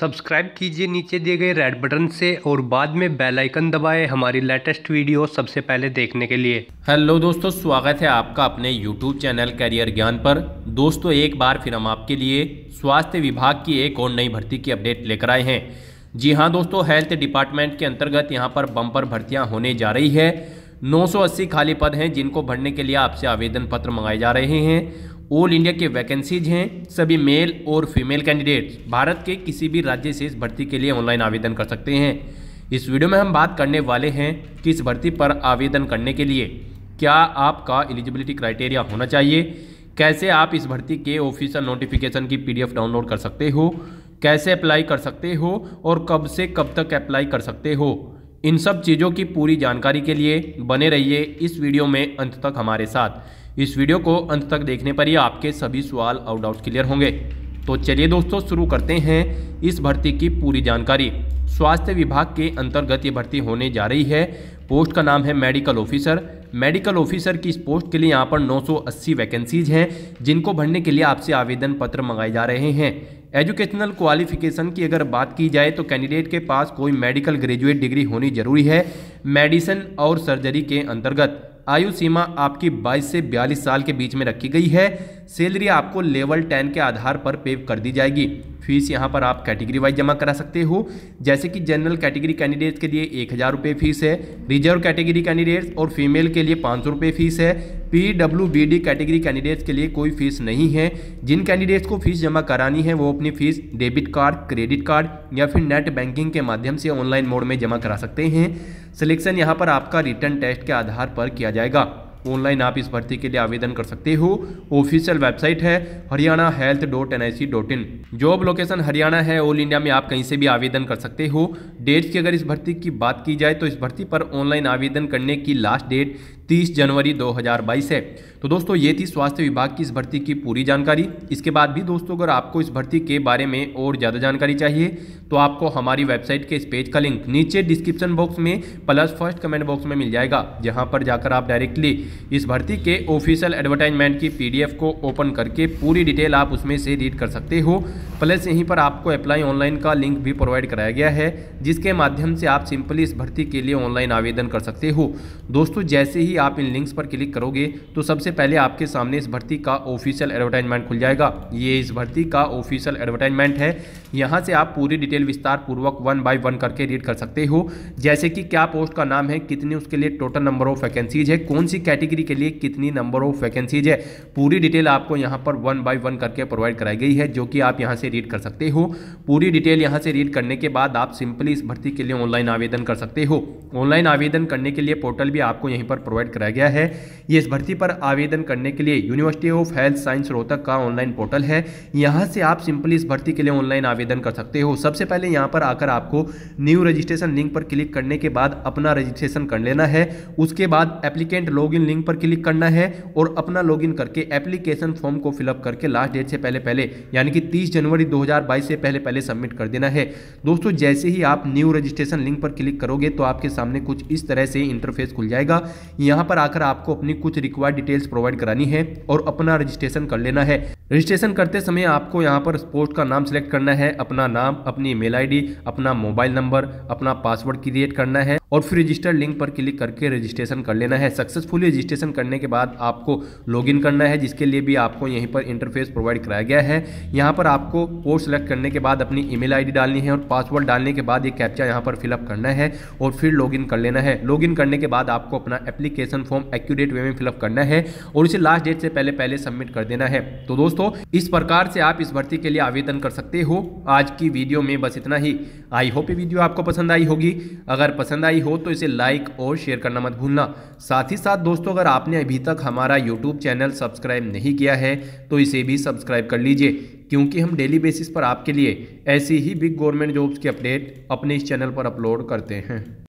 subscribe कीजिए नीचे दिए गए रेड बटन से और बाद में बेल आइकन दबाएं हमारी लेटेस्ट वीडियो सबसे पहले देखने के लिए हेलो दोस्तों स्वागत है आपका अपने यूट्यूब चैनल करियर ज्ञान पर दोस्तों एक बार फिर हम आपके लिए स्वास्थ्य विभाग की एक और नई भर्ती की अपडेट लेकर आए हैं जी हाँ दोस्तों हेल्थ डिपार्टमेंट के अंतर्गत यहाँ पर बम्पर भर्तियाँ होने जा रही है 980 खाली पद हैं जिनको भरने के लिए आपसे आवेदन पत्र मंगाए जा रहे हैं ऑल इंडिया के वैकेंसीज हैं सभी मेल और फीमेल कैंडिडेट्स भारत के किसी भी राज्य से इस भर्ती के लिए ऑनलाइन आवेदन कर सकते हैं इस वीडियो में हम बात करने वाले हैं कि इस भर्ती पर आवेदन करने के लिए क्या आपका एलिजिबिलिटी क्राइटेरिया होना चाहिए कैसे आप इस भर्ती के ऑफिशियल नोटिफिकेशन की पीडीएफ डाउनलोड कर सकते हो कैसे अप्लाई कर सकते हो और कब से कब तक अप्लाई कर सकते हो इन सब चीज़ों की पूरी जानकारी के लिए बने रहिए इस वीडियो में अंत तक हमारे साथ इस वीडियो को अंत तक देखने पर ही आपके सभी सवाल और डाउट क्लियर होंगे तो चलिए दोस्तों शुरू करते हैं इस भर्ती की पूरी जानकारी स्वास्थ्य विभाग के अंतर्गत ये भर्ती होने जा रही है पोस्ट का नाम है मेडिकल ऑफिसर मेडिकल ऑफिसर की इस पोस्ट के लिए यहाँ पर 980 वैकेंसीज हैं जिनको भरने के लिए आपसे आवेदन पत्र मंगाए जा रहे हैं एजुकेशनल क्वालिफिकेशन की अगर बात की जाए तो कैंडिडेट के पास कोई मेडिकल ग्रेजुएट डिग्री होनी जरूरी है मेडिसिन और सर्जरी के अंतर्गत आयु सीमा आपकी 22 से 42 साल के बीच में रखी गई है सैलरी आपको लेवल 10 के आधार पर पे कर दी जाएगी फीस यहाँ पर आप कैटेगरी वाइज जमा करा सकते हो जैसे कि जनरल कैटेगरी कैंडिडेट्स के लिए एक हज़ार रुपये फीस है रिजर्व कैटेगरी कैंडिडेट्स और फीमेल के लिए पाँच सौ रुपये फीस है पीडब्ल्यूबीडी कैटेगरी कैंडिडेट्स के लिए कोई फीस नहीं है जिन कैंडिडेट्स को फीस जमा करानी है वो अपनी fees debit card credit card या फिर नेट बैंकिंग के माध्यम से ऑनलाइन मोड में जमा करा सकते हैं सिलेक्शन यहाँ पर आपका रिटर्न टेस्ट के आधार पर किया जाएगा ऑनलाइन आप इस भर्ती के लिए आवेदन कर सकते हो ऑफिशियल वेबसाइट है Haryana health dot N I C dot in job location Haryana है ऑल इंडिया में आप कहीं से भी आवेदन कर सकते हो डेट्स की अगर इस भर्ती की बात की जाए तो इस भर्ती पर ऑनलाइन आवेदन करने की लास्ट डेट 30 जनवरी 2022 है तो दोस्तों ये थी स्वास्थ्य विभाग की इस भर्ती की पूरी जानकारी इसके बाद भी दोस्तों अगर आपको इस भर्ती के बारे में और ज़्यादा जानकारी चाहिए तो आपको हमारी वेबसाइट के इस पेज का लिंक नीचे डिस्क्रिप्शन बॉक्स में प्लस फर्स्ट कमेंट बॉक्स में मिल जाएगा जहाँ पर जाकर आप डायरेक्टली इस भर्ती के ऑफिशियल एडवर्टाइजमेंट की पी को ओपन करके पूरी डिटेल आप उसमें से रीड कर सकते हो प्लस यहीं पर आपको अप्लाई ऑनलाइन का लिंक भी प्रोवाइड कराया गया है जिस जिसके माध्यम से आप सिंपली इस भर्ती के लिए ऑनलाइन आवेदन कर सकते हो दोस्तों जैसे ही आप इन लिंक्स पर क्लिक करोगे तो सबसे पहले आपके सामने इस भर्ती का ऑफिशियल एडवर्टाइजमेंट खुल जाएगा ये इस भर्ती का ऑफिशियल एडवर्टाइजमेंट है यहाँ से आप पूरी डिटेल विस्तार पूर्वक वन बाय वन करके रीड कर सकते हो जैसे कि क्या पोस्ट का नाम है कितनी उसके लिए टोटल नंबर ऑफ वैकेंसीज है कौन सी कैटेगरी के लिए कितनी नंबर ऑफ वैकेंसीज है पूरी डिटेल आपको यहाँ पर वन बाय वन करके प्रोवाइड कराई गई है जो कि आप यहाँ से रीड कर सकते हो पूरी डिटेल यहाँ से रीड करने के बाद आप सिंपली इस भर्ती के लिए ऑनलाइन आवेदन कर सकते हो ऑनलाइन आवेदन करने के लिए पोर्टल भी आपको यहीं पर प्रोवाइड कराया गया है ये इस भर्ती पर आवेदन करने के लिए university of health science Rohtak का ऑनलाइन पोर्टल है यहाँ से आप सिंपली इस भर्ती के लिए ऑनलाइन आवेदन कर सकते हो सबसे पहले यहाँ पर आकर आपको न्यू रजिस्ट्रेशन लिंक पर क्लिक करने के बाद अपना रजिस्ट्रेशन कर लेना है उसके बाद एप्लीकेंट लॉग लिंक पर क्लिक करना है और अपना लॉग करके एप्लीकेशन फॉर्म को फिलअप करके लास्ट डेट से पहले पहले यानी कि तीस जनवरी दो से पहले पहले सबमिट कर देना है दोस्तों जैसे ही आप न्यू रजिस्ट्रेशन लिंक पर क्लिक करोगे तो आपके सामने कुछ इस तरह से इंटरफेस खुल जाएगा यहाँ पर आकर आपको अपनी कुछ रिक्वायर्ड डिटेल्स प्रोवाइड करानी है और अपना रजिस्ट्रेशन कर लेना है रजिस्ट्रेशन करते समय आपको यहाँ पर पोस्ट का नाम सिलेक्ट करना है अपना नाम अपनी ईमेल आईडी अपना मोबाइल नंबर अपना पासवर्ड क्रिएट करना है और फिर रजिस्टर लिंक पर क्लिक करके रजिस्ट्रेशन कर लेना है सक्सेसफुली रजिस्ट्रेशन करने के बाद आपको लॉगिन करना है जिसके लिए भी आपको यहीं पर इंटरफेस प्रोवाइड कराया गया है यहाँ पर आपको कोड सेलेक्ट करने के बाद अपनी ईमेल आईडी डालनी है और पासवर्ड डालने के बाद ये कैप्चा यहाँ पर फिलअप करना है और फिर लॉगिन कर लेना है लॉगिन करने के बाद आपको अपना एप्लीकेशन फॉर्म एक्यूरेट वे में फिलअप करना है और इसे लास्ट डेट से पहले पहले सबमिट कर देना है तो दोस्तों इस प्रकार से आप इस भर्ती के लिए आवेदन कर सकते हो आज की वीडियो में बस इतना ही आई होप ये वीडियो आपको पसंद आई होगी अगर पसंद आई आई हो तो इसे लाइक और शेयर करना मत भूलना साथ ही साथ दोस्तों अगर आपने अभी तक हमारा यूट्यूब चैनल सब्सक्राइब नहीं किया है तो इसे भी सब्सक्राइब कर लीजिए क्योंकि हम डेली बेसिस पर आपके लिए ऐसी ही बिग गवर्नमेंट जॉब्स की अपडेट अपने इस चैनल पर अपलोड करते हैं